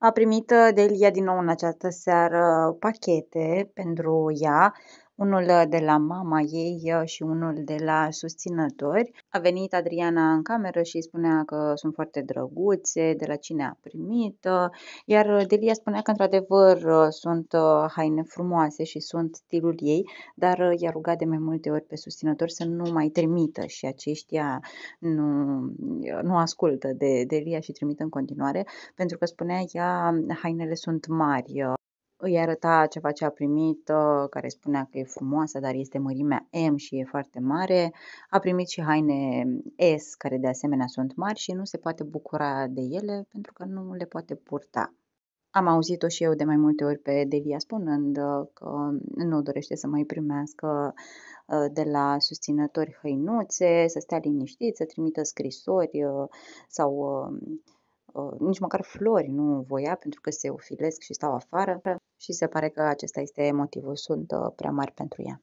A primit uh, Delia din nou în această seară uh, pachete pentru ea unul uh, de la mama ei uh, și unul de la susținători. A venit Adriana în cameră și spunea că sunt foarte drăguțe, de la cine a primit, uh, iar Delia spunea că într-adevăr sunt haine frumoase și sunt stilul ei, dar i-a rugat de mai multe ori pe susținători să nu mai trimită și aceștia nu, nu ascultă de Delia și trimit în continuare, pentru că spunea ea hainele sunt mari, îi arăta ceva ce a primit, ă, care spunea că e frumoasă, dar este mărimea M și e foarte mare. A primit și haine S, care de asemenea sunt mari și nu se poate bucura de ele pentru că nu le poate purta. Am auzit-o și eu de mai multe ori pe Delia spunând ă, că nu dorește să mai primească ă, de la susținători hăinuțe, să stea liniștit, să trimită scrisori sau nici măcar flori nu voia pentru că se ofilesc și stau afară și se pare că acesta este motivul. Sunt uh, prea mari pentru ea.